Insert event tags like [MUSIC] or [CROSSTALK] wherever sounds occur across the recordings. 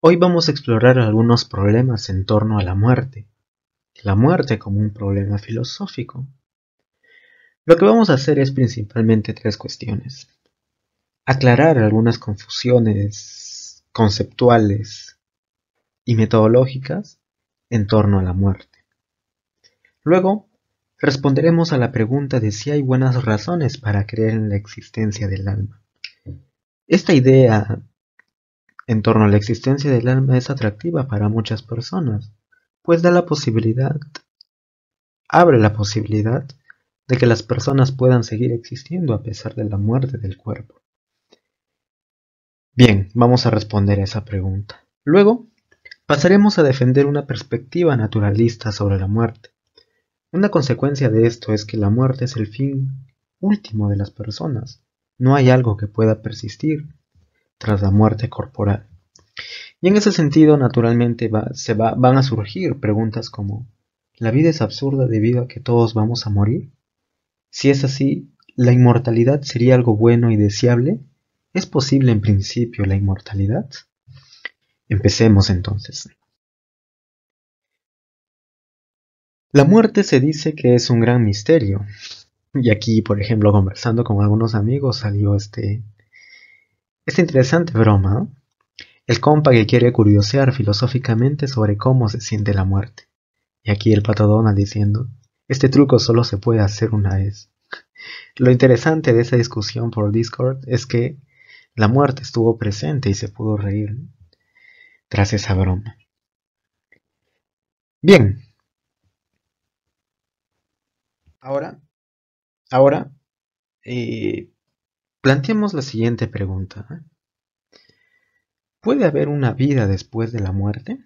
Hoy vamos a explorar algunos problemas en torno a la muerte, la muerte como un problema filosófico. Lo que vamos a hacer es principalmente tres cuestiones. Aclarar algunas confusiones conceptuales y metodológicas en torno a la muerte. Luego, responderemos a la pregunta de si hay buenas razones para creer en la existencia del alma. Esta idea en torno a la existencia del alma es atractiva para muchas personas, pues da la posibilidad, abre la posibilidad de que las personas puedan seguir existiendo a pesar de la muerte del cuerpo. Bien, vamos a responder a esa pregunta. Luego, pasaremos a defender una perspectiva naturalista sobre la muerte. Una consecuencia de esto es que la muerte es el fin último de las personas. No hay algo que pueda persistir, tras la muerte corporal. Y en ese sentido, naturalmente, se van a surgir preguntas como, ¿la vida es absurda debido a que todos vamos a morir? Si es así, ¿la inmortalidad sería algo bueno y deseable? ¿Es posible en principio la inmortalidad? Empecemos entonces. La muerte se dice que es un gran misterio. Y aquí, por ejemplo, conversando con algunos amigos, salió este, esta interesante broma, ¿eh? el compa que quiere curiosear filosóficamente sobre cómo se siente la muerte. Y aquí el patadona diciendo, este truco solo se puede hacer una vez. [LAUGHS] Lo interesante de esa discusión por Discord es que la muerte estuvo presente y se pudo reír tras esa broma. Bien. Ahora, ahora, eh, Planteamos la siguiente pregunta. ¿eh? ¿Puede haber una vida después de la muerte?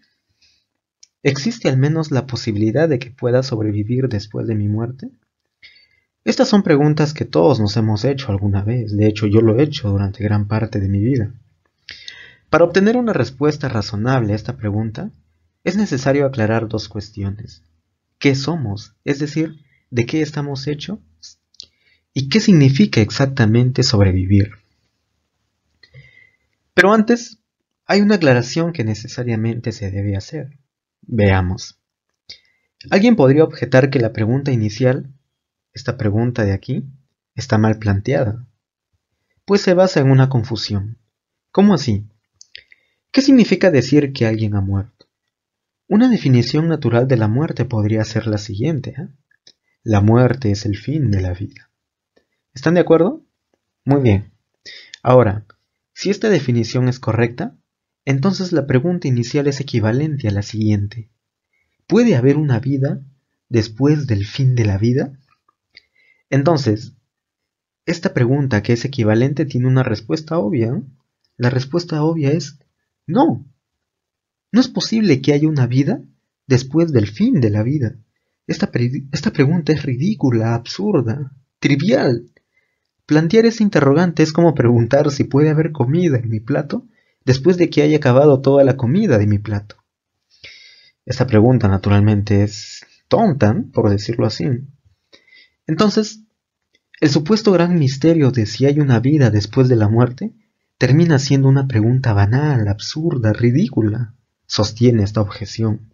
¿Existe al menos la posibilidad de que pueda sobrevivir después de mi muerte? Estas son preguntas que todos nos hemos hecho alguna vez, de hecho yo lo he hecho durante gran parte de mi vida. Para obtener una respuesta razonable a esta pregunta, es necesario aclarar dos cuestiones. ¿Qué somos? Es decir, ¿de qué estamos hechos? y qué significa exactamente sobrevivir. Pero antes, hay una aclaración que necesariamente se debe hacer. Veamos. Alguien podría objetar que la pregunta inicial, esta pregunta de aquí, está mal planteada, pues se basa en una confusión. ¿Cómo así? ¿Qué significa decir que alguien ha muerto? Una definición natural de la muerte podría ser la siguiente. ¿eh? La muerte es el fin de la vida. ¿Están de acuerdo? Muy bien. Ahora, si esta definición es correcta, entonces la pregunta inicial es equivalente a la siguiente. ¿Puede haber una vida después del fin de la vida? Entonces, esta pregunta que es equivalente tiene una respuesta obvia. La respuesta obvia es no. No es posible que haya una vida después del fin de la vida. Esta, pregunta es ridícula, absurda, trivial. Plantear ese interrogante es como preguntar si puede haber comida en mi plato después de que haya acabado toda la comida de mi plato. Esta pregunta naturalmente es tonta, por decirlo así. Entonces, el supuesto gran misterio de si hay una vida después de la muerte termina siendo una pregunta banal, absurda, ridícula, sostiene esta objeción.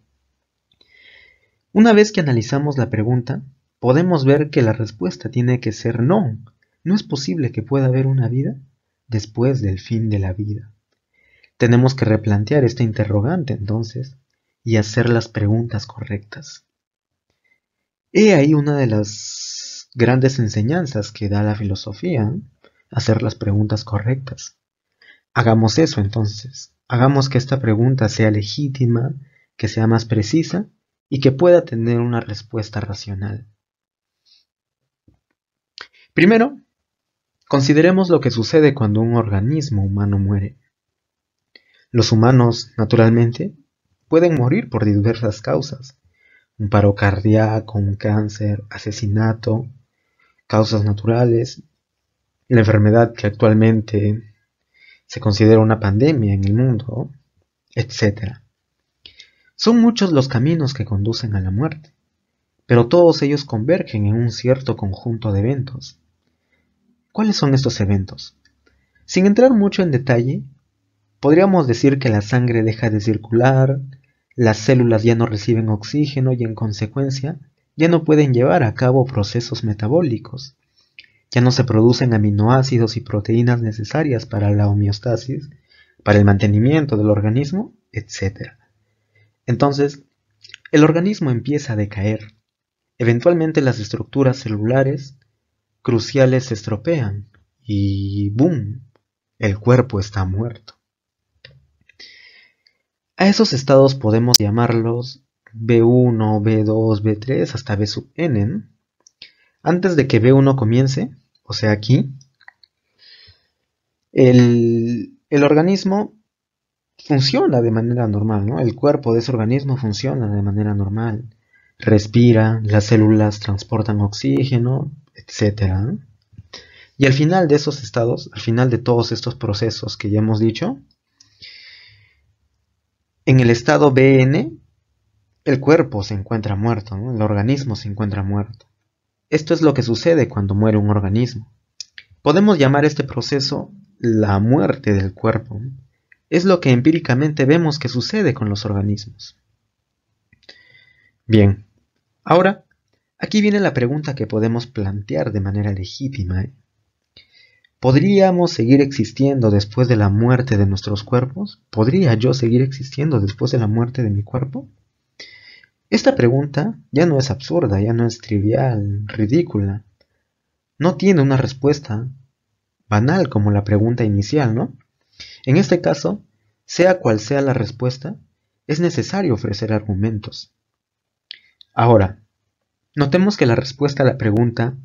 Una vez que analizamos la pregunta, podemos ver que la respuesta tiene que ser no, no es posible que pueda haber una vida después del fin de la vida. Tenemos que replantear esta interrogante entonces y hacer las preguntas correctas. He ahí una de las grandes enseñanzas que da la filosofía, ¿eh? hacer las preguntas correctas. Hagamos eso entonces, hagamos que esta pregunta sea legítima, que sea más precisa y que pueda tener una respuesta racional. Primero, Consideremos lo que sucede cuando un organismo humano muere. Los humanos, naturalmente, pueden morir por diversas causas. Un paro cardíaco, un cáncer, asesinato, causas naturales, la enfermedad que actualmente se considera una pandemia en el mundo, etc. Son muchos los caminos que conducen a la muerte, pero todos ellos convergen en un cierto conjunto de eventos ¿Cuáles son estos eventos? Sin entrar mucho en detalle, podríamos decir que la sangre deja de circular, las células ya no reciben oxígeno y en consecuencia ya no pueden llevar a cabo procesos metabólicos. Ya no se producen aminoácidos y proteínas necesarias para la homeostasis, para el mantenimiento del organismo, etc. Entonces, el organismo empieza a decaer. Eventualmente las estructuras celulares cruciales se estropean y ¡boom! El cuerpo está muerto. A esos estados podemos llamarlos B1, B2, B3 hasta B sub n. Antes de que B1 comience, o sea aquí, el, el organismo funciona de manera normal, ¿no? El cuerpo de ese organismo funciona de manera normal. Respira, las células transportan oxígeno, etcétera. Y al final de esos estados, al final de todos estos procesos que ya hemos dicho, en el estado BN, el cuerpo se encuentra muerto, el organismo se encuentra muerto. Esto es lo que sucede cuando muere un organismo. Podemos llamar este proceso la muerte del cuerpo. Es lo que empíricamente vemos que sucede con los organismos. Bien, ahora Aquí viene la pregunta que podemos plantear de manera legítima. ¿eh? ¿Podríamos seguir existiendo después de la muerte de nuestros cuerpos? ¿Podría yo seguir existiendo después de la muerte de mi cuerpo? Esta pregunta ya no es absurda, ya no es trivial, ridícula. No tiene una respuesta banal como la pregunta inicial, ¿no? En este caso, sea cual sea la respuesta, es necesario ofrecer argumentos. Ahora, Notemos que la respuesta a la pregunta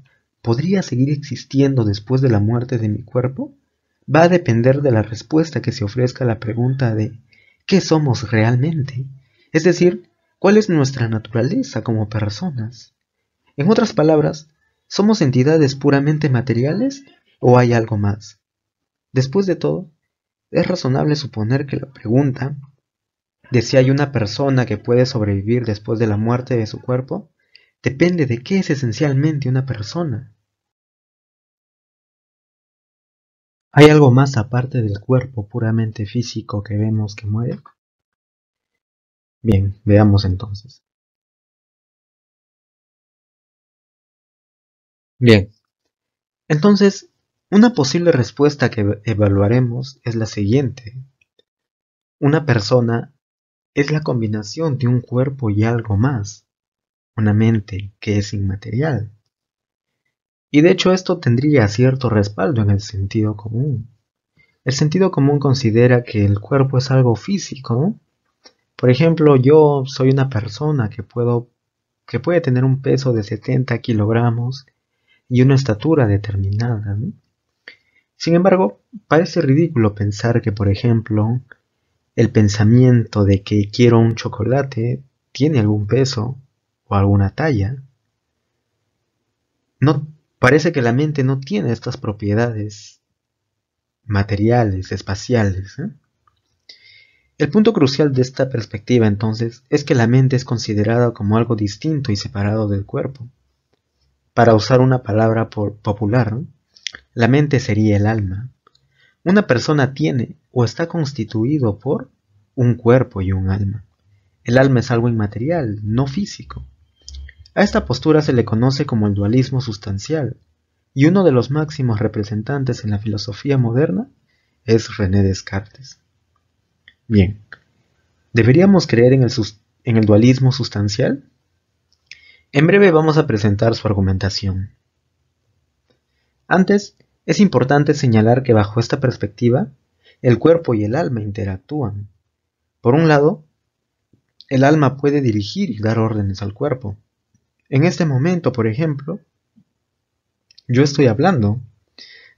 ¿podría seguir existiendo después de la muerte de mi cuerpo? va a depender de la respuesta que se ofrezca a la pregunta de ¿qué somos realmente? Es decir, ¿cuál es nuestra naturaleza como personas? En otras palabras, ¿somos entidades puramente materiales o hay algo más? Después de todo, es razonable suponer que la pregunta de si hay una persona que puede sobrevivir después de la muerte de su cuerpo depende de qué es esencialmente una persona. ¿Hay algo más aparte del cuerpo puramente físico que vemos que muere? Bien, veamos entonces. Bien, entonces, una posible respuesta que evaluaremos es la siguiente. Una persona es la combinación de un cuerpo y algo más una mente que es inmaterial. Y de hecho esto tendría cierto respaldo en el sentido común. El sentido común considera que el cuerpo es algo físico. Por ejemplo, yo soy una persona que, puedo, que puede tener un peso de 70 kilogramos y una estatura determinada. Sin embargo, parece ridículo pensar que, por ejemplo, el pensamiento de que quiero un chocolate tiene algún peso alguna talla. No, parece que la mente no tiene estas propiedades materiales, espaciales. ¿eh? El punto crucial de esta perspectiva entonces es que la mente es considerada como algo distinto y separado del cuerpo. Para usar una palabra popular, la mente sería el alma. Una persona tiene o está constituido por un cuerpo y un alma. El alma es algo inmaterial, no físico. A esta postura se le conoce como el dualismo sustancial, y uno de los máximos representantes en la filosofía moderna es René Descartes. Bien, ¿deberíamos creer en el, en el dualismo sustancial? En breve vamos a presentar su argumentación. Antes, es importante señalar que bajo esta perspectiva, el cuerpo y el alma interactúan. Por un lado, el alma puede dirigir y dar órdenes al cuerpo, en este momento, por ejemplo, yo estoy hablando.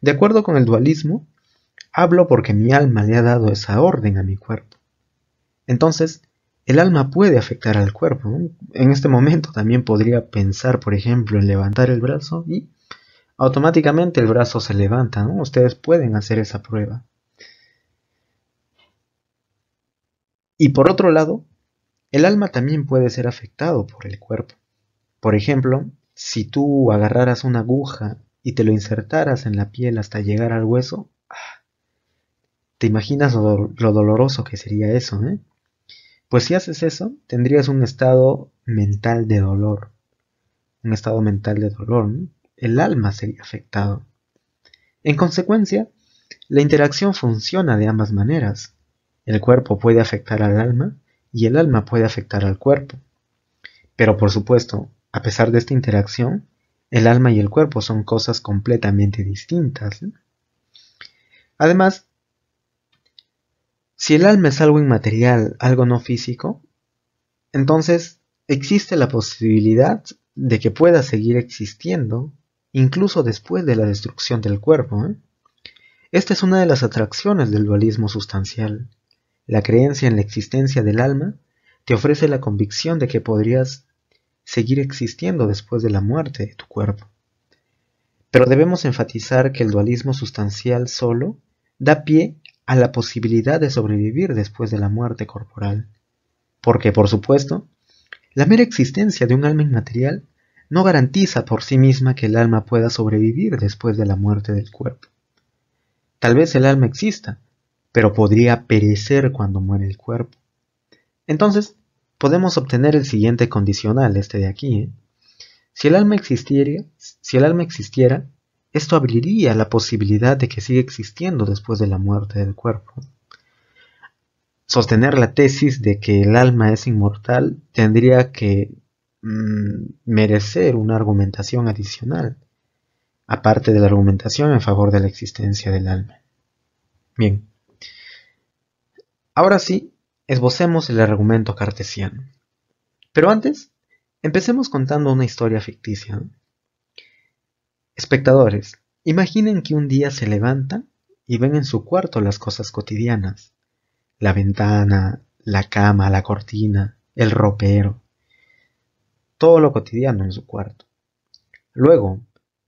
De acuerdo con el dualismo, hablo porque mi alma le ha dado esa orden a mi cuerpo. Entonces, el alma puede afectar al cuerpo. En este momento también podría pensar, por ejemplo, en levantar el brazo y automáticamente el brazo se levanta. Ustedes pueden hacer esa prueba. Y por otro lado, el alma también puede ser afectado por el cuerpo. Por ejemplo, si tú agarraras una aguja y te lo insertaras en la piel hasta llegar al hueso, ah, te imaginas lo, doloroso que sería eso, ¿eh? Pues si haces eso, tendrías un estado mental de dolor. Un estado mental de dolor. El alma sería afectado. En consecuencia, la interacción funciona de ambas maneras. El cuerpo puede afectar al alma y el alma puede afectar al cuerpo. Pero por supuesto, a pesar de esta interacción, el alma y el cuerpo son cosas completamente distintas. Además, si el alma es algo inmaterial, algo no físico, entonces existe la posibilidad de que pueda seguir existiendo incluso después de la destrucción del cuerpo. ¿eh? Esta es una de las atracciones del dualismo sustancial. La creencia en la existencia del alma te ofrece la convicción de que podrías seguir existiendo después de la muerte de tu cuerpo. Pero debemos enfatizar que el dualismo sustancial solo da pie a la posibilidad de sobrevivir después de la muerte corporal. Porque, por supuesto, la mera existencia de un alma inmaterial no garantiza por sí misma que el alma pueda sobrevivir después de la muerte del cuerpo. Tal vez el alma exista, pero podría perecer cuando muere el cuerpo. Entonces, podemos obtener el siguiente condicional, este de aquí. ¿eh? Si, el alma existiera, si el alma existiera, esto abriría la posibilidad de que siga existiendo después de la muerte del cuerpo. Sostener la tesis de que el alma es inmortal tendría que mm, merecer una argumentación adicional, aparte de la argumentación en favor de la existencia del alma. Bien. Ahora sí, Esbocemos el argumento cartesiano. Pero antes, empecemos contando una historia ficticia. Espectadores, imaginen que un día se levantan y ven en su cuarto las cosas cotidianas. La ventana, la cama, la cortina, el ropero. Todo lo cotidiano en su cuarto. Luego,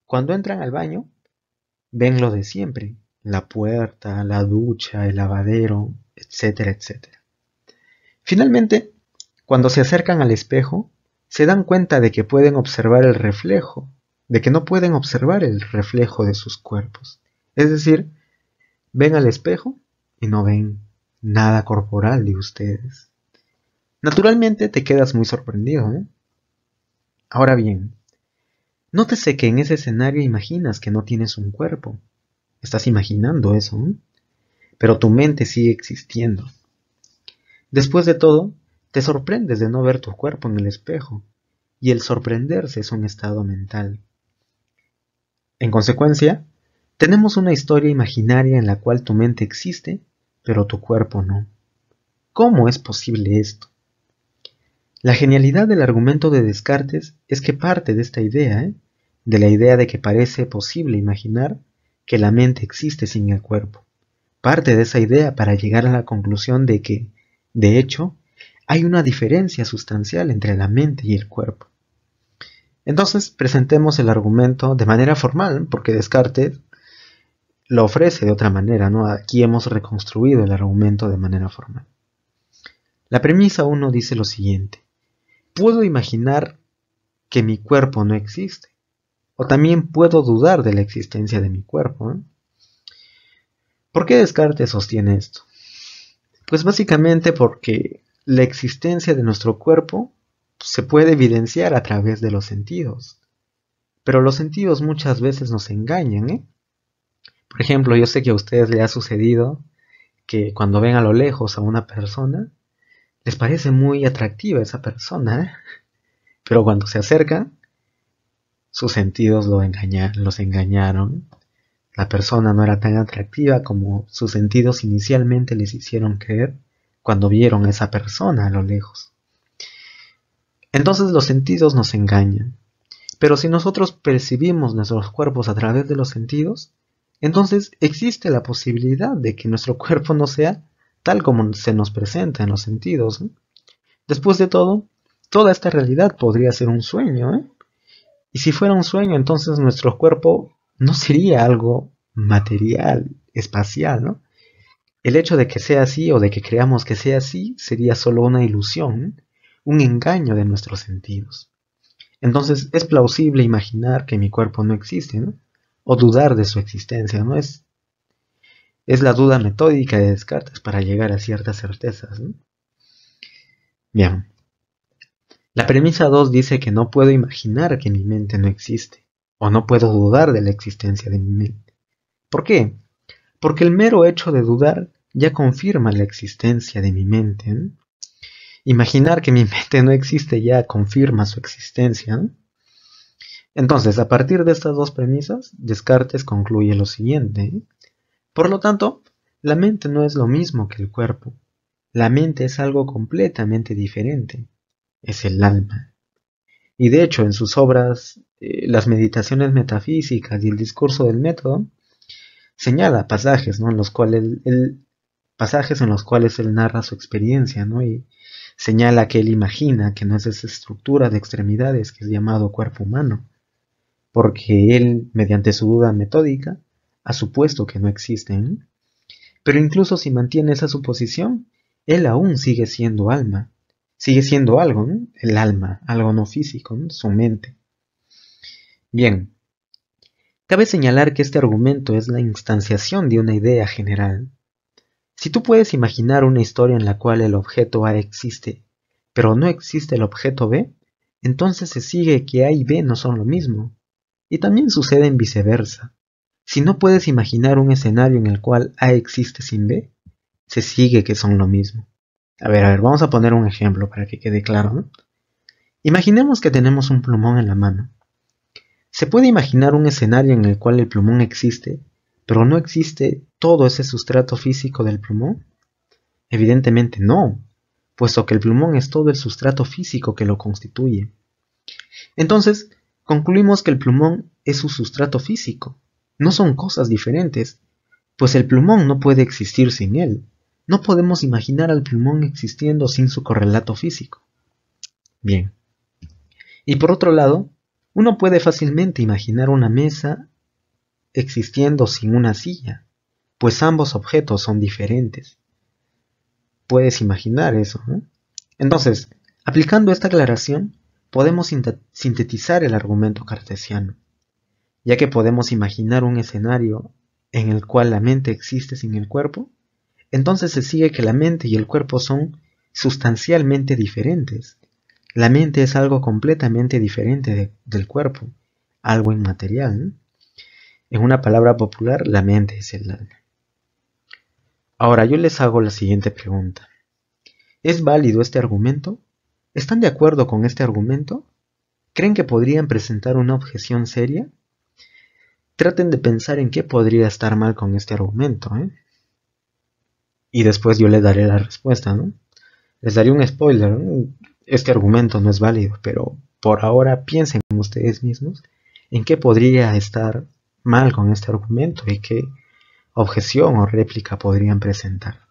cuando entran al baño, ven lo de siempre. La puerta, la ducha, el lavadero, etcétera, etcétera. Finalmente, cuando se acercan al espejo, se dan cuenta de que pueden observar el reflejo, de que no pueden observar el reflejo de sus cuerpos. Es decir, ven al espejo y no ven nada corporal de ustedes. Naturalmente te quedas muy sorprendido. ¿eh? Ahora bien, nótese que en ese escenario imaginas que no tienes un cuerpo. Estás imaginando eso, pero tu mente sigue existiendo. Después de todo, te sorprendes de no ver tu cuerpo en el espejo, y el sorprenderse es un estado mental. En consecuencia, tenemos una historia imaginaria en la cual tu mente existe, pero tu cuerpo no. ¿Cómo es posible esto? La genialidad del argumento de Descartes es que parte de esta idea, ¿eh? de la idea de que parece posible imaginar que la mente existe sin el cuerpo. Parte de esa idea para llegar a la conclusión de que de hecho, hay una diferencia sustancial entre la mente y el cuerpo. Entonces, presentemos el argumento de manera formal, porque Descartes lo ofrece de otra manera, ¿no? Aquí hemos reconstruido el argumento de manera formal. La premisa 1 dice lo siguiente. Puedo imaginar que mi cuerpo no existe, o también puedo dudar de la existencia de mi cuerpo. ¿eh? ¿Por qué Descartes sostiene esto? Pues básicamente porque la existencia de nuestro cuerpo se puede evidenciar a través de los sentidos. Pero los sentidos muchas veces nos engañan, ¿eh? Por ejemplo, yo sé que a ustedes les ha sucedido que cuando ven a lo lejos a una persona, les parece muy atractiva esa persona, ¿eh? pero cuando se acercan, sus sentidos lo los engañaron la persona no era tan atractiva como sus sentidos inicialmente les hicieron creer cuando vieron a esa persona a lo lejos. Entonces los sentidos nos engañan. Pero si nosotros percibimos nuestros cuerpos a través de los sentidos, entonces existe la posibilidad de que nuestro [LAUGHS] cuerpo no sea tal como se nos presenta en los sentidos. ¿eh? Después de todo, toda esta realidad podría ser un sueño. ¿eh? Y si fuera un sueño, entonces nuestro cuerpo no sería algo material, espacial, ¿no? El hecho de que sea así o de que creamos que sea así sería solo una ilusión, un engaño de nuestros sentidos. Entonces es plausible imaginar que mi cuerpo no existe, ¿no? O dudar de su existencia, ¿no? Es, es la duda metódica de Descartes para llegar a ciertas certezas, ¿no? Bien. La premisa 2 dice que no puedo imaginar que mi mente no existe o no puedo dudar de la existencia de mi mente. ¿Por qué? Porque el mero hecho de dudar ya confirma la existencia de mi mente. ¿eh? Imaginar que mi [LAUGHS] mente no existe ya confirma su existencia. ¿eh? Entonces, a partir de estas dos premisas, Descartes concluye lo siguiente. ¿eh? Por lo tanto, la mente no es lo mismo que el cuerpo. La mente es algo completamente diferente. Es el alma. Y de hecho, en sus obras, eh, las meditaciones metafísicas y el discurso del método, señala pasajes, En los cuales él, pasajes en los cuales él narra su experiencia, ¿no? Y señala que él imagina que no es esa estructura de extremidades que es llamado cuerpo humano, porque él, mediante su duda metódica, ha supuesto que no existen. Pero incluso si mantiene esa suposición, él aún sigue siendo alma, sigue siendo algo, el alma, algo no físico, su mente. Bien, cabe señalar que este argumento es la instanciación de una idea general. Si tú puedes imaginar una historia en la cual el objeto A existe, pero no existe el objeto B, entonces se sigue que A y B no son lo mismo. Y también sucede en viceversa. Si no puedes imaginar un escenario en el cual A existe sin B, se sigue que son lo mismo. A ver, a ver, vamos a poner un ejemplo para que quede claro. Imaginemos que tenemos un plumón en la mano. Se puede imaginar un escenario en el cual el plumón existe, pero no existe todo ese sustrato físico del plumón. Evidentemente no, puesto que el plumón es todo el sustrato físico que lo constituye. Entonces, concluimos que el plumón es su sustrato físico. No son cosas diferentes, pues el plumón no puede existir sin él. No podemos imaginar al pulmón existiendo sin su correlato físico. Bien. Y por otro lado, uno puede fácilmente imaginar una mesa existiendo sin una silla, pues ambos objetos son diferentes. Puedes imaginar eso. ¿no? Entonces, aplicando esta aclaración, podemos sintetizar el argumento cartesiano, ya que podemos imaginar un escenario en el cual la mente existe sin el cuerpo entonces se sigue que la mente y el cuerpo son sustancialmente diferentes. La mente es algo completamente diferente del cuerpo, algo inmaterial. En una palabra popular, la mente es el alma. Ahora yo les hago la siguiente pregunta. ¿Es válido este argumento? ¿Están de acuerdo con este argumento? ¿Creen que podrían presentar una objeción seria? Traten de pensar en qué podría estar mal con este argumento. ¿eh? y después yo les daré la respuesta, ¿no? Les daré un spoiler, Este argumento no es válido, pero por ahora piensen ustedes mismos en qué podría estar mal con este argumento y qué objeción o réplica podrían presentar.